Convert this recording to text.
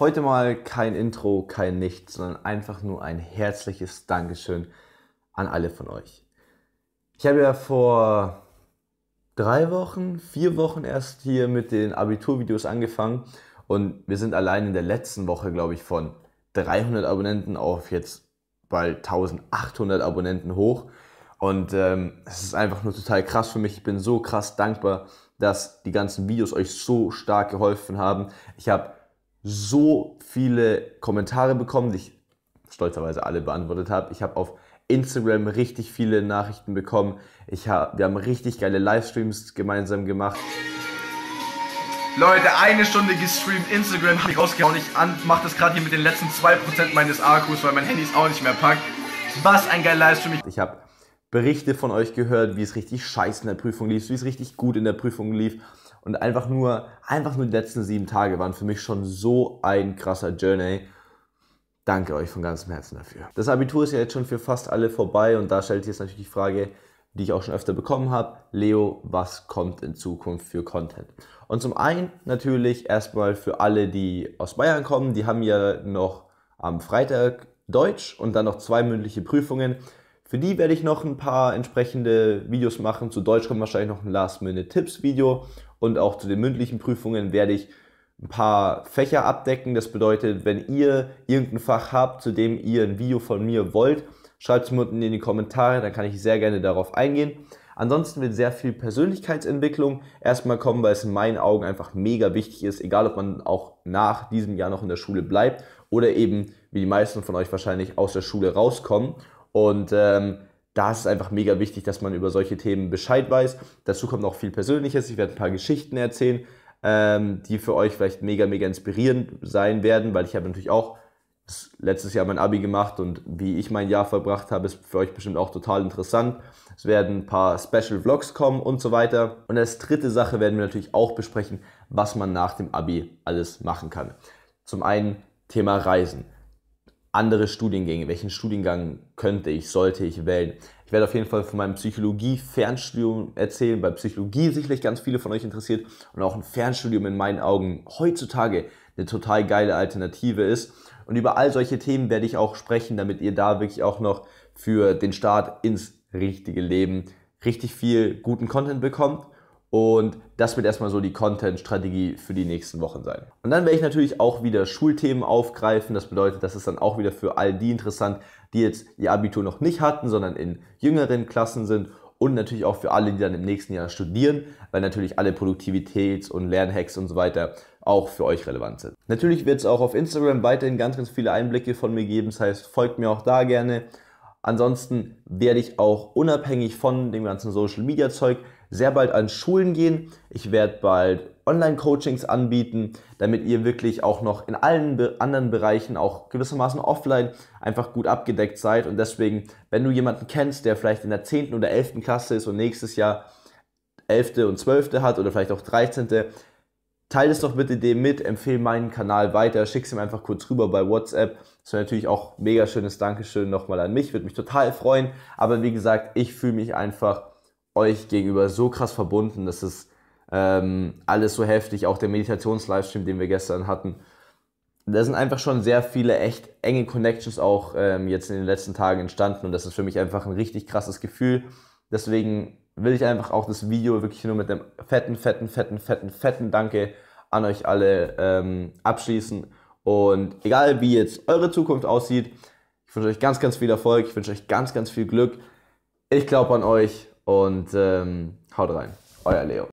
Heute mal kein Intro, kein Nichts, sondern einfach nur ein herzliches Dankeschön an alle von euch. Ich habe ja vor drei Wochen, vier Wochen erst hier mit den Abiturvideos angefangen und wir sind allein in der letzten Woche, glaube ich, von 300 Abonnenten auf jetzt bald 1800 Abonnenten hoch. Und ähm, es ist einfach nur total krass für mich. Ich bin so krass dankbar, dass die ganzen Videos euch so stark geholfen haben. Ich habe so viele Kommentare bekommen, die ich stolzerweise alle beantwortet habe. Ich habe auf Instagram richtig viele Nachrichten bekommen. Ich hab, wir haben richtig geile Livestreams gemeinsam gemacht. Leute, eine Stunde gestreamt, Instagram habe ich rausgehauen. Ich mache das gerade hier mit den letzten 2% meines Akkus, weil mein Handy es auch nicht mehr packt. Was ein geiler Livestream. Ich habe Berichte von euch gehört, wie es richtig scheiße in der Prüfung lief, wie es richtig gut in der Prüfung lief. Und einfach nur, einfach nur die letzten sieben Tage waren für mich schon so ein krasser Journey. Danke euch von ganzem Herzen dafür. Das Abitur ist ja jetzt schon für fast alle vorbei und da stellt sich jetzt natürlich die Frage, die ich auch schon öfter bekommen habe. Leo, was kommt in Zukunft für Content? Und zum einen natürlich erstmal für alle, die aus Bayern kommen, die haben ja noch am Freitag Deutsch und dann noch zwei mündliche Prüfungen. Für die werde ich noch ein paar entsprechende Videos machen. Zu Deutsch kommt wahrscheinlich noch ein Last-Minute-Tipps-Video und auch zu den mündlichen Prüfungen werde ich ein paar Fächer abdecken. Das bedeutet, wenn ihr irgendein Fach habt, zu dem ihr ein Video von mir wollt, schreibt es mir unten in die Kommentare, dann kann ich sehr gerne darauf eingehen. Ansonsten wird sehr viel Persönlichkeitsentwicklung erstmal kommen, weil es in meinen Augen einfach mega wichtig ist, egal ob man auch nach diesem Jahr noch in der Schule bleibt oder eben, wie die meisten von euch wahrscheinlich, aus der Schule rauskommen und ähm, da ist es einfach mega wichtig, dass man über solche Themen Bescheid weiß. Dazu kommt noch viel Persönliches. Ich werde ein paar Geschichten erzählen, ähm, die für euch vielleicht mega, mega inspirierend sein werden, weil ich habe natürlich auch letztes Jahr mein Abi gemacht und wie ich mein Jahr verbracht habe, ist für euch bestimmt auch total interessant. Es werden ein paar Special Vlogs kommen und so weiter. Und als dritte Sache werden wir natürlich auch besprechen, was man nach dem Abi alles machen kann. Zum einen Thema Reisen andere Studiengänge. Welchen Studiengang könnte ich, sollte ich wählen? Ich werde auf jeden Fall von meinem Psychologie-Fernstudium erzählen, weil Psychologie sicherlich ganz viele von euch interessiert und auch ein Fernstudium in meinen Augen heutzutage eine total geile Alternative ist. Und über all solche Themen werde ich auch sprechen, damit ihr da wirklich auch noch für den Start ins richtige Leben richtig viel guten Content bekommt und das wird erstmal so die Content-Strategie für die nächsten Wochen sein. Und dann werde ich natürlich auch wieder Schulthemen aufgreifen. Das bedeutet, das ist dann auch wieder für all die interessant, die jetzt ihr Abitur noch nicht hatten, sondern in jüngeren Klassen sind. Und natürlich auch für alle, die dann im nächsten Jahr studieren, weil natürlich alle Produktivitäts- und Lernhacks und so weiter auch für euch relevant sind. Natürlich wird es auch auf Instagram weiterhin ganz, ganz viele Einblicke von mir geben. Das heißt, folgt mir auch da gerne. Ansonsten werde ich auch unabhängig von dem ganzen Social Media Zeug sehr bald an Schulen gehen. Ich werde bald Online-Coachings anbieten, damit ihr wirklich auch noch in allen anderen Bereichen, auch gewissermaßen offline, einfach gut abgedeckt seid. Und deswegen, wenn du jemanden kennst, der vielleicht in der 10. oder 11. Klasse ist und nächstes Jahr 11. und 12. hat oder vielleicht auch 13., teile es doch bitte dem mit, empfehle meinen Kanal weiter, schick es ihm einfach kurz rüber bei WhatsApp. Das wäre natürlich auch mega schönes Dankeschön nochmal an mich, würde mich total freuen. Aber wie gesagt, ich fühle mich einfach euch gegenüber so krass verbunden. Das ist ähm, alles so heftig, auch der Meditations-Livestream, den wir gestern hatten. Da sind einfach schon sehr viele echt enge Connections auch ähm, jetzt in den letzten Tagen entstanden und das ist für mich einfach ein richtig krasses Gefühl. Deswegen will ich einfach auch das Video wirklich nur mit einem fetten, fetten, fetten, fetten, fetten Danke an euch alle ähm, abschließen. Und egal wie jetzt eure Zukunft aussieht, ich wünsche euch ganz, ganz viel Erfolg, ich wünsche euch ganz, ganz viel Glück. Ich glaube an euch und ähm, haut rein, euer Leo.